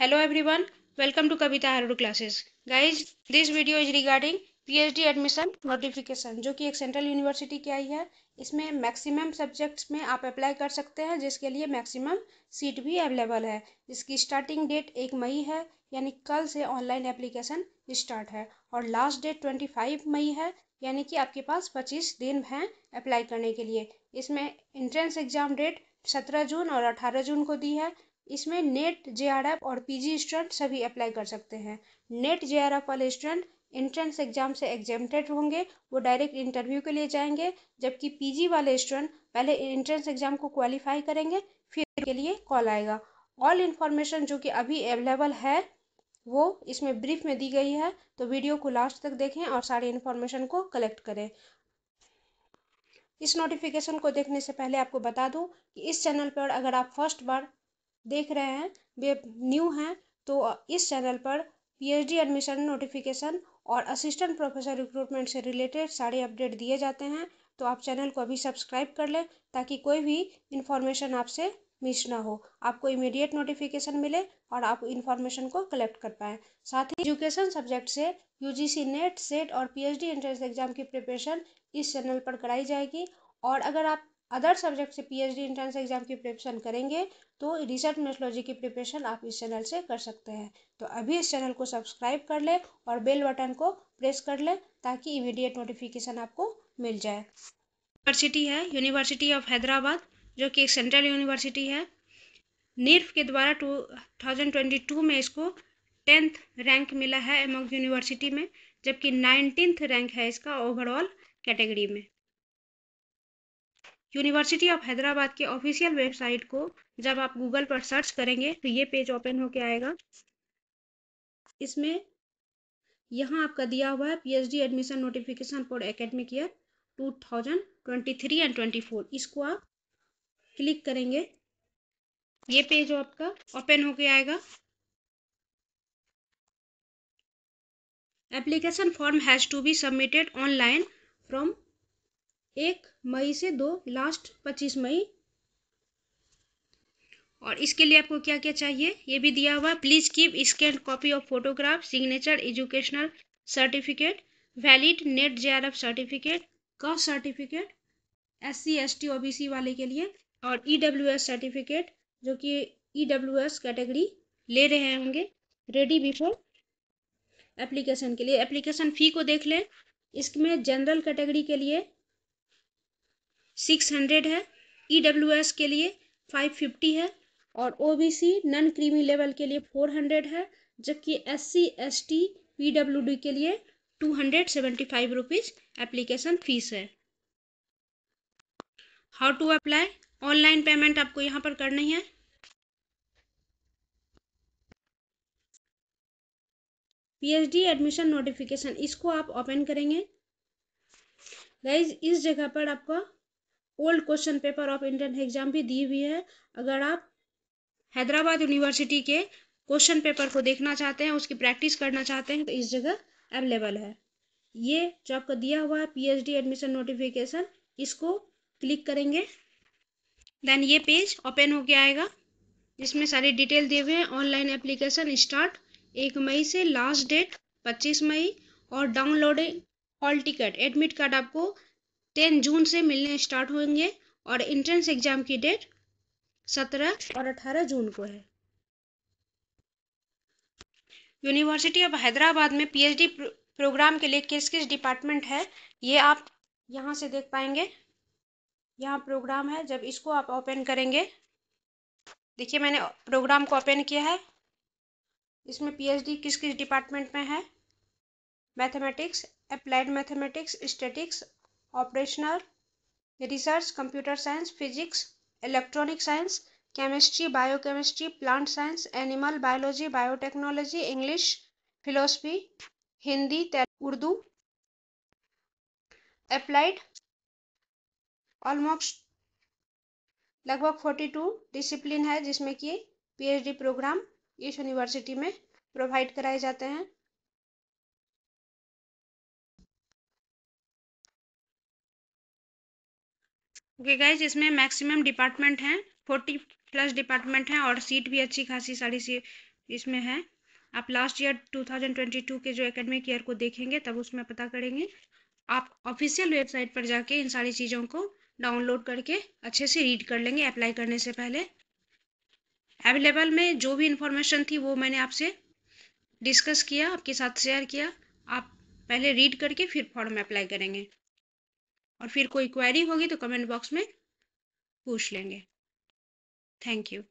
hello everyone welcome to Kavita हर classes guys this video is regarding PhD admission notification जो कि एक central university की आई है इसमें मैक्सिमम सब्जेक्ट्स में आप अप्लाई कर सकते हैं जिसके लिए मैक्सिमम सीट भी अवेलेबल है जिसकी स्टार्टिंग डेट एक मई है यानी कल से ऑनलाइन एप्लीकेशन स्टार्ट है और last date twenty five May है यानी कि आपके पास पच्चीस दिन हैं अप्लाई करने के लिए इसमें इंट्रेंस एग्ज़ाम डेट सत्रह जून और अठारह जून को दी है इसमें नेट जे और पीजी स्टूडेंट सभी अप्लाई कर सकते हैं नेट जे वाले स्टूडेंट एंट्रेंस एग्जाम से एग्जेमटेड होंगे वो डायरेक्ट इंटरव्यू के लिए जाएंगे जबकि पीजी वाले स्टूडेंट पहले एंट्रेंस एग्जाम को क्वालिफाई करेंगे फिर के लिए कॉल आएगा ऑल इन्फॉर्मेशन जो कि अभी अवेलेबल है वो इसमें ब्रीफ में दी गई है तो वीडियो को लास्ट तक देखें और सारी इन्फॉर्मेशन को कलेक्ट करें इस नोटिफिकेशन को देखने से पहले आपको बता दूं कि इस चैनल पर अगर आप फर्स्ट बार देख रहे हैं वे न्यू हैं तो इस चैनल पर पीएचडी एडमिशन नोटिफिकेशन और असिस्टेंट प्रोफेसर रिक्रूटमेंट से रिलेटेड सारे अपडेट दिए जाते हैं तो आप चैनल को अभी सब्सक्राइब कर लें ताकि कोई भी इन्फॉर्मेशन आपसे मिस ना हो आपको इमीडिएट नोटिफिकेशन मिले और आप इन्फॉर्मेशन को कलेक्ट कर पाएँ साथ ही एजुकेशन सब्जेक्ट से यूजीसी नेट सेट और पीएचडी एंट्रेंस एग्जाम की प्रिपरेशन इस चैनल पर कराई जाएगी और अगर आप अदर सब्जेक्ट से पीएचडी एंट्रेंस एग्जाम की प्रिपरेशन करेंगे तो रिसर्च मेथोलॉजी की प्रिपरेशन आप इस चैनल से कर सकते हैं तो अभी इस चैनल को सब्सक्राइब कर लें और बेल बटन को प्रेस कर लें ताकि इमीडिएट नोटिफिकेशन आपको मिल जाए यूनिवर्सिटी है यूनिवर्सिटी ऑफ हैदराबाद जो कि एक सेंट्रल यूनिवर्सिटी है निर्फ के द्वारा टू थाउजेंड ट्वेंटी टू में इसको टेंथ रैंक मिला है एमंग यूनिवर्सिटी में जबकि नाइनटीन्थ रैंक है इसका ओवरऑल कैटेगरी में यूनिवर्सिटी ऑफ हैदराबाद के ऑफिशियल वेबसाइट को जब आप गूगल पर सर्च करेंगे तो ये पेज ओपन होके आएगा इसमें यहाँ आपका दिया हुआ है PhD admission notification for academic year 2023 and 24 इसको आप क्लिक करेंगे ये पेज आपका ओपन होके आएगा application form has to be submitted online from एक मई से दो लास्ट पच्चीस मई और इसके लिए आपको क्या क्या चाहिए ये भी दिया हुआ please keep scan copy of photograph signature educational certificate valid NET J certificate caste certificate S C S T O B C वाले के लिए और ई डब्ल्यू एस सर्टिफिकेट जो कि ई डब्ल्यू एस कैटेगरी ले रहे होंगे रेडी बिफोर एप्लीकेशन के लिए एप्लीकेशन फ़ी को देख लें इसमें जनरल कैटेगरी के लिए सिक्स हंड्रेड है ई डब्ल्यू एस के लिए फाइव फिफ्टी है और O B C non creamy level के लिए फोर हंड्रेड है जबकि S C S T P W D के लिए two hundred seventy five rupees application fees है how to apply online payment आपको यहाँ पर करनी है पीएचडी एडमिशन नोटिफिकेशन इसको आप ओपन करेंगे गाइज इस जगह पर आपका old question paper of Indian exam भी दी हुई है अगर आप हैदराबाद यूनिवर्सिटी के क्वेश्चन पेपर को देखना चाहते हैं उसकी प्रैक्टिस करना चाहते हैं तो इस जगह अवेलेबल है ये जो आपका दिया हुआ है पीएचडी एडमिशन नोटिफिकेशन इसको क्लिक करेंगे देन ये पेज ओपन होके आएगा जिसमें सारी डिटेल दिए हुए हैं ऑनलाइन एप्लीकेशन स्टार्ट एक मई से लास्ट डेट पच्चीस मई और downloading hall ticket admit card आपको टेन जून से मिलने स्टार्ट होंगे और इंट्रेंस एग्जाम की डेट सत्रह और अठारह जून को है यूनिवर्सिटी ऑफ हैदराबाद में पीएचडी प्रोग्राम के लिए किस किस डिपार्टमेंट है ये आप यहाँ से देख पाएंगे यहाँ प्रोग्राम है जब इसको आप ओपन करेंगे देखिए मैंने प्रोग्राम को ओपन किया है इसमें पीएचडी किस किस डिपार्टमेंट में है mathematics applied mathematics statistics operational research computer science physics electronic science chemistry biochemistry plant science animal biology biotechnology English philosophy Hindi Urdu applied almost लगभग फोर्टी टू डिसिप्लिन है जिसमें कि पीएचडी प्रोग्राम इस यूनिवर्सिटी में प्रोवाइड कराए जाते हैं ओके गाइज इसमें मैक्सिमम डिपार्टमेंट हैं फोर्टी प्लस डिपार्टमेंट हैं और सीट भी अच्छी खासी सारी सी इसमें है आप लास्ट ईयर 2022 के जो एकेडमिक ईयर को देखेंगे तब उसमें पता करेंगे आप ऑफिशियल वेबसाइट पर जाके इन सारी चीज़ों को डाउनलोड करके अच्छे से रीड कर लेंगे अप्लाई करने से पहले अवेलेबल में जो भी इंफॉर्मेशन थी वो मैंने आपसे डिस्कस किया आपके साथ शेयर किया आप पहले रीड करके फिर फॉर्म अप्लाई करेंगे और फिर कोई क्वेरी होगी तो कमेंट बॉक्स में पूछ लेंगे थैंक यू